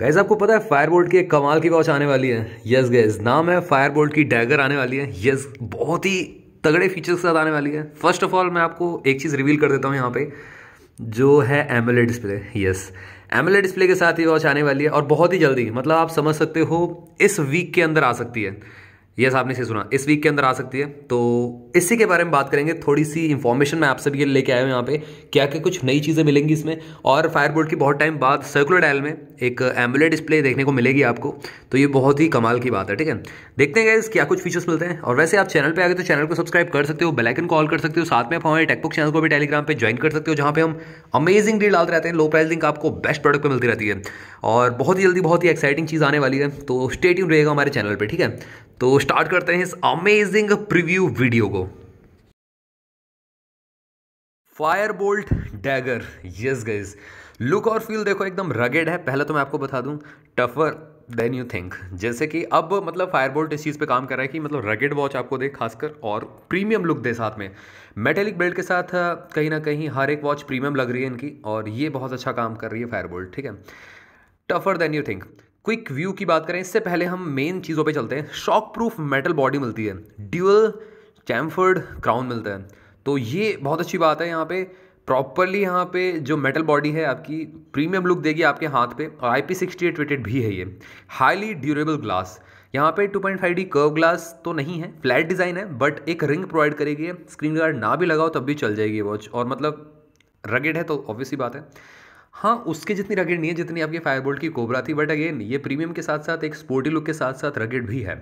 guys आपको पता है फायर बोल्ट की एक कमाल की वॉच आने वाली है यस गैस नाम है फायर बोल्ट की डैगर आने वाली है यस बहुत ही तगड़े फीचर्स के साथ आने वाली है फर्स्ट ऑफ ऑल मैं आपको एक चीज़ रिवील कर देता हूँ यहाँ पे जो है MLA display yes MLA display के साथ ये वॉच आने वाली है और बहुत ही जल्दी मतलब आप समझ सकते हो इस वीक के अंदर आ सकती है ये yes, आपने से सुना इस वीक के अंदर आ सकती है तो इसी के बारे में बात करेंगे थोड़ी सी इन्फॉर्मेशन मैं आपसे भी लेके आया हूँ यहाँ पे क्या क्या कुछ नई चीज़ें मिलेंगी इसमें और फायरबोर्ड की बहुत टाइम बाद सर्कुलर डायल में एक एम्बुलेट डिस्प्ले देखने को मिलेगी आपको तो ये बहुत ही कमाल की बात है ठीक है देखते हैं क्या कुछ फीचर्स मिलते हैं और वैसे आप चैनल पर आगे तो चैनल को सब्सक्राइब कर सकते हो बेलाइकन कॉल कर सकते हो साथ में आप हमारे टेकबुक चैनल को भी टेलीग्राम पर ज्वाइन कर सकते हो जहाँ पर हम अमेजिंग डील डालते रहते हैं लो प्राइस लिंक आपको बेस्ट प्रोडक्ट पर मिलती रहती है और बहुत ही जल्दी बहुत ही एक्साइटिंग चीज़ आने वाली है तो स्टेट रहेगा हमारे चैनल पर ठीक है तो स्टार्ट करते हैं इस अमेजिंग प्रीव्यू वीडियो को Fire Boltt Dagger yes guys look और फील देखो एकदम रगेड है पहले तो मैं आपको बता दूं टफर देन यू थिंक जैसे कि अब मतलब फायरबोल्ट इस चीज़ पे काम कर रहा है कि मतलब रगेड वॉच आपको दे खासकर और प्रीमियम लुक दे साथ में मेटेलिक बेल्ट के साथ कहीं ना कहीं हर एक वॉच प्रीमियम लग रही है इनकी और ये बहुत अच्छा काम कर रही है फायरबोल्ट ठीक है tougher than you think quick view की बात करें इससे पहले हम मेन चीज़ों पे चलते हैं शॉक प्रूफ मेटल बॉडी मिलती है ड्यूअल चैम्फर्ड क्राउन मिलता है तो ये बहुत अच्छी बात है यहाँ पे प्रॉपरली यहाँ पे जो मेटल बॉडी है आपकी प्रीमियम लुक देगी आपके हाथ पे और I P sixty eight rated भी है ये हाईली ड्यूरेबल ग्लास यहाँ पे 2.5D कर्व ग्लास तो नहीं है फ्लैट डिज़ाइन है बट एक रिंग प्रोवाइड करेगी स्क्रीन गार्ड ना भी लगाओ तब भी चल जाएगी वॉच और मतलब रगेड है तो ऑब्वियसली बात है हाँ उसके जितनी रगेट नहीं है जितनी आपकी फायर बोल्ट की कोबरा थी बट अगेन ये प्रीमियम के साथ साथ एक स्पोर्टी लुक के साथ साथ रगेड भी है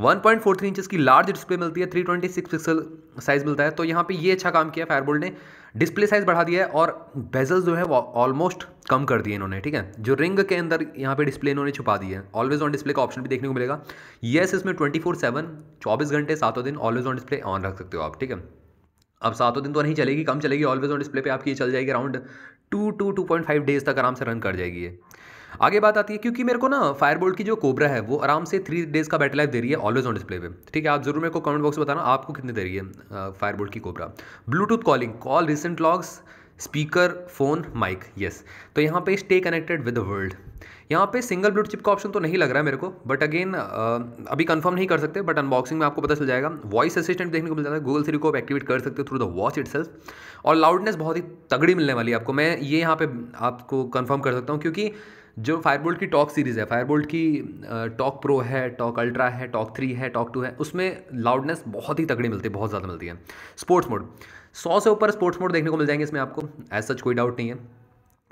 1.43 इंचेस की लार्ज डिस्प्ले मिलती है 326 पिक्सल साइज़ मिलता है तो यहाँ पे ये अच्छा काम किया फायर बोल्ट ने डिस्प्ले साइज़ बढ़ा दिया है और बेजल्स जो है वो ऑलमोस्ट कम कर दिए इन्होंने ठीक है जो रिंग के अंदर यहाँ पे डिस्प्ले इन्होंने छुपा दी है ऑलवेज ऑन डिस्प्ले का ऑप्शन भी देखने को मिलेगा येस इसमें ट्वेंटी फोर सेवन चौबीस घंटे सातों दिन ऑलवेज ऑन डिस्प्ले ऑन रख सकते हो आप ठीक है अब सातों दिन तो नहीं चलेगी कम चलेगी ऑलवेज ऑन डिस्प्ले पे आपकी ये चल जाएगी around two two two point five days तक आराम से रन कर जाएगी ये आगे बात आती है क्योंकि मेरे को ना फायरबोल्ट की जो कोबरा है वो आराम से थ्री डेज का बैटरी लाइफ दे रही है ऑलवेज ऑन डिस्प्ले पे ठीक है आप जरूर मेरे को कमेंट बॉक्स में बताना आपको कितनी दे रही है फायरबोल्ट की Cobra Bluetooth calling call recent logs speaker phone mic yes तो यहाँ पे stay connected with the world यहाँ पे सिंगल ब्लूटूथ चिप का ऑप्शन तो नहीं लग रहा है मेरे को बट अगेन uh, अभी कंफर्म नहीं कर सकते बट अनबॉक्सिंग में आपको पता चल जाएगा वॉइस असिस्टेंट देखने को मिल जाता है गूगल सीरी को आप एक्टिवेट कर सकते हो थ्रू द वॉच इट और लाउडनेस बहुत ही तगड़ी मिलने वाली है आपको मैं ये यहाँ पे आपको कन्फर्म कर सकता हूँ क्योंकि जो फायरबोल्ट की टॉक सीरीज़ है फायरबोल्ट की टॉक uh, प्रो है टॉक अल्ट्रा है टॉक थ्री है टॉक टू है उसमें लाउडनेस बहुत ही तगड़ी मिलती है बहुत ज़्यादा मिलती है स्पोर्ट्स मोड सौ से ऊपर स्पोर्ट्स मोड देखने को मिल जाएंगे इसमें आपको एज सच कोई डाउट नहीं है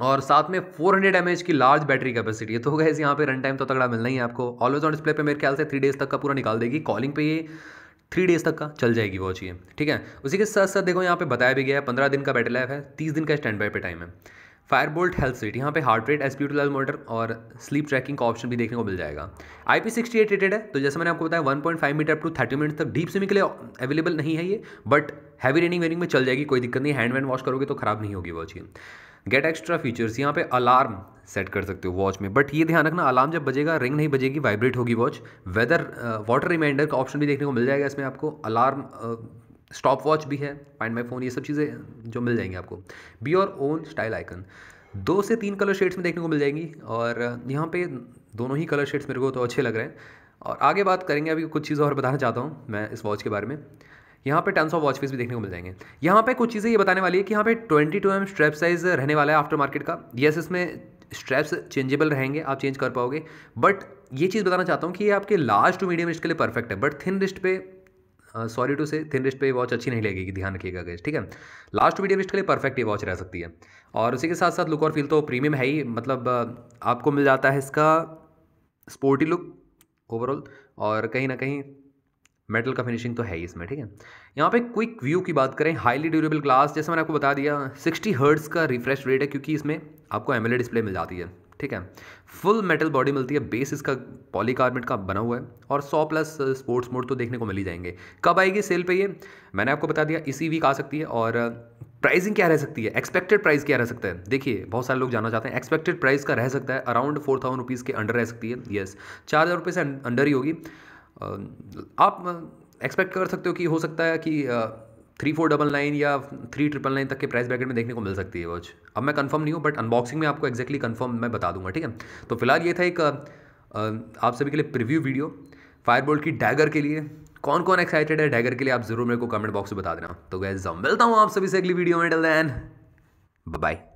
और साथ में 400 हंड्रेड की लार्ज बैटरी कैपेसिटी है तो गैस यहाँ पे रन टाइम तो तगड़ा मिलना ही है आपको ऑलवेज ऑन डिस्प्ले पे मेरे ख्याल से थ्री डेज तक का पूरा निकाल देगी कॉलिंग पे ये थ्री डेज तक का चल जाएगी वॉच ये ठीक है उसी के साथ साथ देखो यहाँ पे बताया भी गया है पंद्रह दिन का बैटरी लाइफ है तीस दिन का स्टैंड बाय पे टाइम है फायरबोल्ट हेल्थ सीट यहाँ पे हार्ट रेट एस मोटर और स्लीप ट्रैकिंग का ऑप्शन भी देखने को मिल जाएगा I P sixty eight rated है तो जैसे मैंने आपको बताया one point five meter to thirty minute तक डीप स्विमिंग के लिए अवेलेबल नहीं है ये बट हैवी रेनिंग वेनिंग में चल जाएगी कोई दिक्कत नहीं हैंड वैंड वॉश करोगे तो खराब नहीं होगी वो चीज़ गेट एक्स्ट्रा फीचर्स यहाँ पे अलार्म सेट कर सकते हो वॉच में बट ये ध्यान रखना अलार्म जब बजेगा रिंग नहीं बजेगी वाइब्रेट होगी वॉच वेदर वाटर रिमाइंडर का ऑप्शन भी देखने को मिल जाएगा इसमें आपको अलार्म स्टॉप वॉच भी है फाइंड माई फ़ोन ये सब चीज़ें जो मिल जाएंगी आपको be your own style icon दो से तीन कलर शेड्स में देखने को मिल जाएंगी और यहाँ पे दोनों ही कलर शेड्स मेरे को तो अच्छे लग रहे हैं और आगे बात करेंगे अभी कुछ चीज़ और बताना चाहता हूँ मैं इस वॉच के बारे में यहाँ पे टेंस ऑफ वॉच फेस भी देखने को मिल जाएंगे यहाँ पे कुछ चीज़ें ये बताने वाली है कि यहाँ पे twenty two M strap size रहने वाला है आफ्टर मार्केट का यस इसमें स्ट्रैप्स चेंजेबल रहेंगे आप चेंज कर पाओगे बट ये चीज़ बताना चाहता हूँ कि ये आपके लार्ज टू मीडियम रिस्ट के लिए परफेक्ट है बट थिन रिस्ट पे sorry to say thin wrist पे ये वॉच अच्छी नहीं लगेगी ध्यान रखिएगा गैस ठीक है लास्ट मीडियम रिस्ट के लिए परफेक्ट ये वॉच रह सकती है और उसी के साथ साथ लुक और फील तो प्रीमियम है ही मतलब आपको मिल जाता है इसका स्पोर्टी लुक ओवरऑल और कहीं ना कहीं मेटल का फिनिशिंग तो है ही इसमें ठीक है यहाँ पे क्विक व्यू की बात करें हाईली ड्यूरेबल ग्लास जैसे मैंने आपको बता दिया 60 हर्ट्स का रिफ्रेश रेट है क्योंकि इसमें आपको एमएलए डिस्प्ले मिल जाती है ठीक है फुल मेटल बॉडी मिलती है बेस इसका पॉलीकार्बोनेट का बना हुआ है और 100 प्लस स्पोर्ट्स मोड तो देखने को मिल ही जाएंगे कब आएगी सेल पे ये मैंने आपको बता दिया इसी वीक आ सकती है और प्राइसिंग uh, क्या रह सकती है एक्सपेक्टेड प्राइस क्या रह सकता है देखिए बहुत सारे लोग जानना चाहते हैं एक्सपेक्टेड प्राइस का रह सकता है अराउंड फोर थाउजेंड रुपीज़ के अंडर रह सकती है येस चार हज़ार रुपये से अंडर ही होगी आप एक्सपेक्ट uh, कर सकते हो कि हो सकता है कि uh, three four double nine या थ्री ट्रिपल नाइन तक के प्राइस ब्रैकेट में देखने को मिल सकती है वॉच अब मैं कंफर्म नहीं हूँ बट अनबॉक्सिंग में आपको एक्जैक्टली कंफर्म मैं बता दूंगा ठीक है तो फिलहाल ये था एक आप सभी के लिए प्रिव्यू वीडियो फायरबोल्ट की डैगर के लिए कौन कौन एक्साइटेड है डैगर के लिए आप जरूर मेरे को कमेंट बॉक्स में बता देना तो गैस मिलता हूँ आप सभी से अगली वीडियो में डल दैन बाय